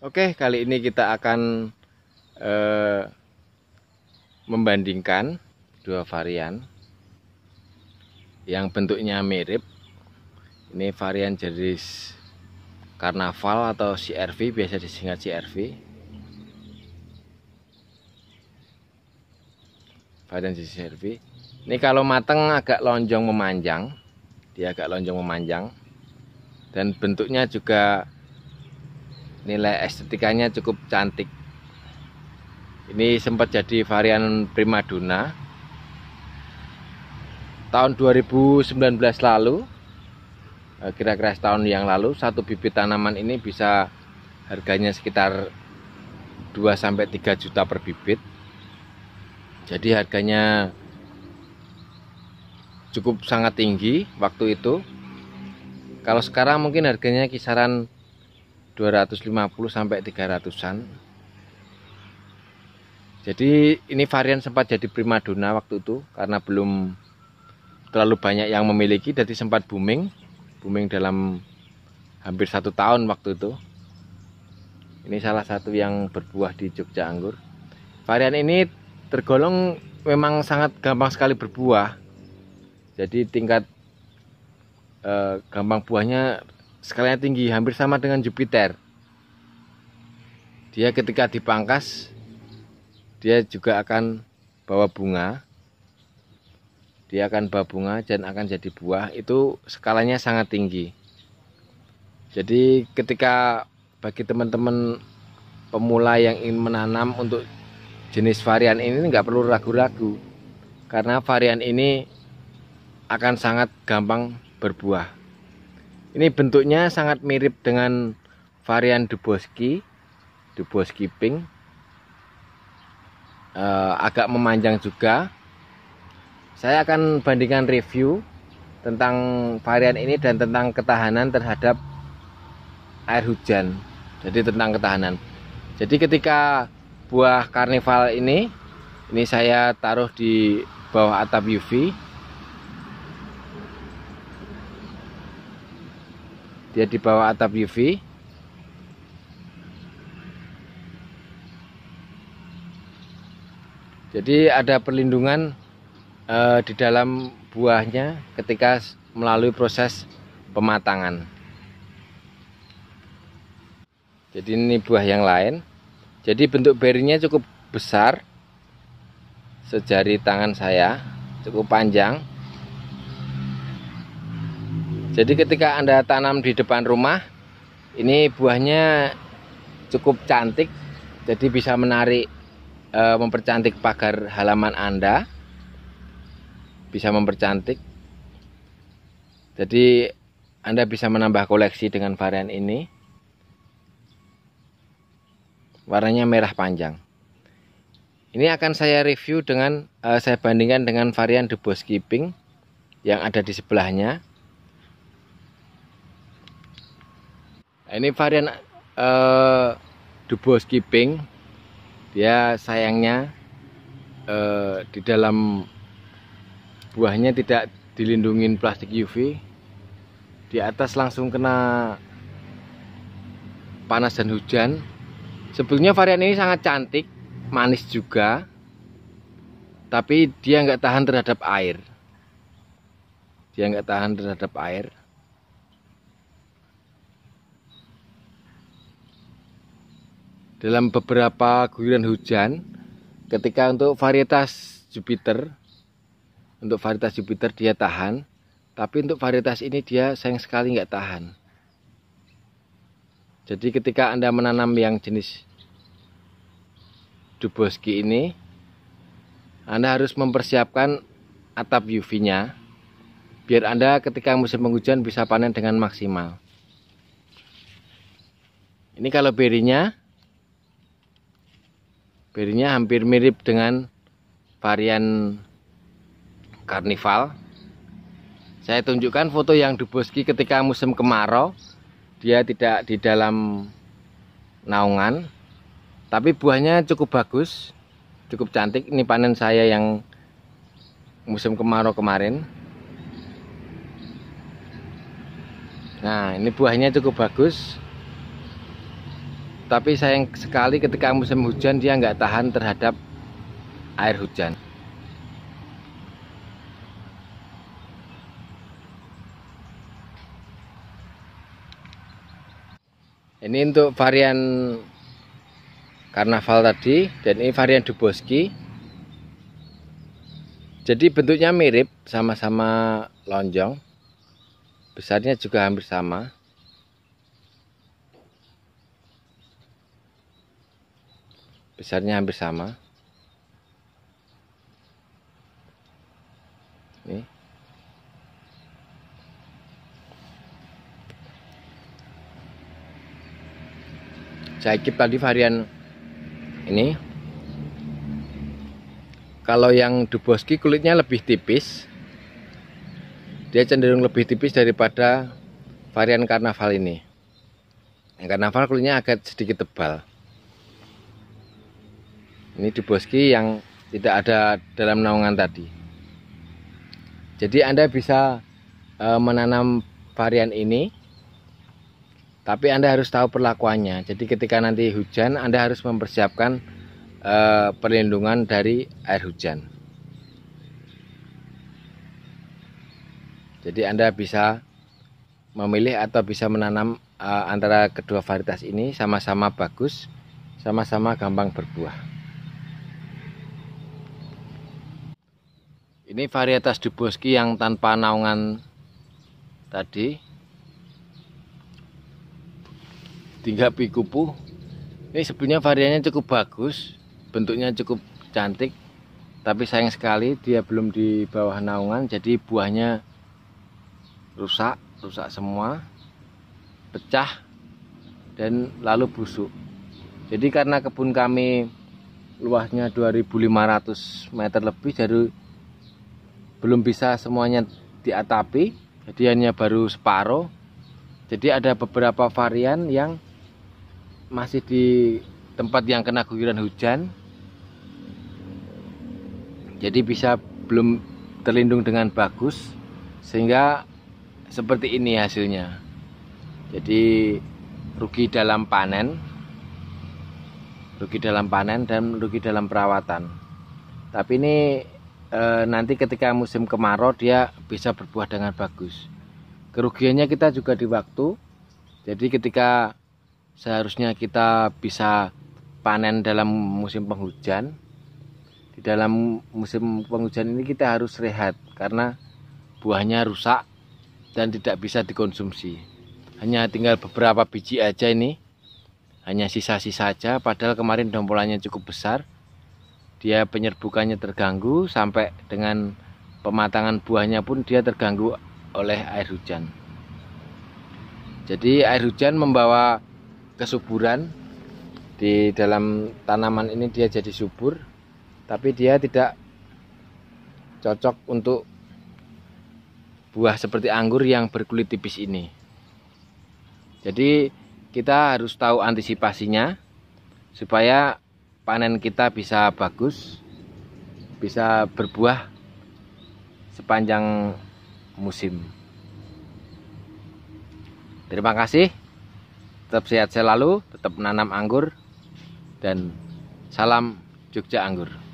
Oke, kali ini kita akan eh, membandingkan dua varian yang bentuknya mirip. Ini varian jenis karnaval atau CRV, biasa disingkat CRV. Varian jenis CRV. Ini kalau mateng agak lonjong memanjang, dia agak lonjong memanjang dan bentuknya juga nilai estetikanya cukup cantik ini sempat jadi varian primadona tahun 2019 lalu eh, kira-kira setahun yang lalu satu bibit tanaman ini bisa harganya sekitar 2-3 juta per bibit jadi harganya cukup sangat tinggi waktu itu kalau sekarang mungkin harganya kisaran 250 sampai 300-an. Jadi ini varian sempat jadi primadona waktu itu karena belum terlalu banyak yang memiliki jadi sempat booming. Booming dalam hampir satu tahun waktu itu. Ini salah satu yang berbuah di Jogja Anggur. Varian ini tergolong memang sangat gampang sekali berbuah. Jadi tingkat eh, gampang buahnya skalanya tinggi, hampir sama dengan Jupiter. Dia ketika dipangkas, dia juga akan bawa bunga. Dia akan bawa bunga dan akan jadi buah. Itu skalanya sangat tinggi. Jadi ketika bagi teman-teman pemula yang ingin menanam untuk jenis varian ini nggak perlu ragu-ragu. Karena varian ini akan sangat gampang berbuah. Ini bentuknya sangat mirip dengan varian Duboski, Duboski Pink. E, agak memanjang juga. Saya akan bandingkan review tentang varian ini dan tentang ketahanan terhadap air hujan. Jadi tentang ketahanan. Jadi ketika buah karnival ini, ini saya taruh di bawah atap UV dia di bawah atap UV jadi ada perlindungan eh, di dalam buahnya ketika melalui proses pematangan jadi ini buah yang lain jadi bentuk berinya cukup besar sejari tangan saya cukup panjang jadi ketika Anda tanam di depan rumah, ini buahnya cukup cantik, jadi bisa menarik e, mempercantik pagar halaman Anda. Bisa mempercantik. Jadi Anda bisa menambah koleksi dengan varian ini. Warnanya merah panjang. Ini akan saya review dengan uh, saya bandingkan dengan varian The Boss Keeping yang ada di sebelahnya Nah, ini varian uh, dubo skipping dia sayangnya uh, di dalam buahnya tidak dilindungi plastik UV di atas langsung kena panas dan hujan sebetulnya varian ini sangat cantik manis juga tapi dia nggak tahan terhadap air dia nggak tahan terhadap air dalam beberapa guyuran hujan ketika untuk varietas Jupiter untuk varietas Jupiter dia tahan tapi untuk varietas ini dia sayang sekali nggak tahan jadi ketika Anda menanam yang jenis Duboski ini Anda harus mempersiapkan atap UV-nya biar Anda ketika musim penghujan bisa panen dengan maksimal. Ini kalau berinya Birnya hampir mirip dengan varian Carnival. Saya tunjukkan foto yang Duboski ketika musim kemarau. Dia tidak di dalam naungan, tapi buahnya cukup bagus, cukup cantik. Ini panen saya yang musim kemarau kemarin. Nah, ini buahnya cukup bagus tapi sayang sekali ketika musim hujan dia nggak tahan terhadap air hujan ini untuk varian karnaval tadi dan ini varian duboski jadi bentuknya mirip sama-sama lonjong besarnya juga hampir sama besarnya hampir sama ini saya keep tadi varian ini kalau yang duboski kulitnya lebih tipis dia cenderung lebih tipis daripada varian karnaval ini yang karnaval kulitnya agak sedikit tebal ini di boski yang tidak ada dalam naungan tadi jadi Anda bisa e, menanam varian ini tapi Anda harus tahu perlakuannya jadi ketika nanti hujan Anda harus mempersiapkan e, perlindungan dari air hujan jadi Anda bisa memilih atau bisa menanam e, antara kedua varietas ini sama-sama bagus sama-sama gampang berbuah ini varietas duboski yang tanpa naungan tadi tinggal pikupu ini sebenarnya variannya cukup bagus bentuknya cukup cantik tapi sayang sekali dia belum di bawah naungan jadi buahnya rusak rusak semua pecah dan lalu busuk jadi karena kebun kami luasnya 2500 meter lebih jadi belum bisa semuanya diatapi jadi hanya baru separuh jadi ada beberapa varian yang masih di tempat yang kena guyuran hujan jadi bisa belum terlindung dengan bagus sehingga seperti ini hasilnya jadi rugi dalam panen rugi dalam panen dan rugi dalam perawatan tapi ini e, nanti ketika musim kemarau dia bisa berbuah dengan bagus. Kerugiannya kita juga di waktu. Jadi ketika seharusnya kita bisa panen dalam musim penghujan, di dalam musim penghujan ini kita harus rehat karena buahnya rusak dan tidak bisa dikonsumsi. Hanya tinggal beberapa biji aja ini. Hanya sisa-sisa aja padahal kemarin dompolannya cukup besar dia penyerbukannya terganggu sampai dengan pematangan buahnya pun dia terganggu oleh air hujan. Jadi air hujan membawa kesuburan di dalam tanaman ini dia jadi subur tapi dia tidak cocok untuk buah seperti anggur yang berkulit tipis ini. Jadi kita harus tahu antisipasinya supaya panen kita bisa bagus, bisa berbuah sepanjang musim. Terima kasih. Tetap sehat selalu, tetap menanam anggur dan salam Jogja Anggur.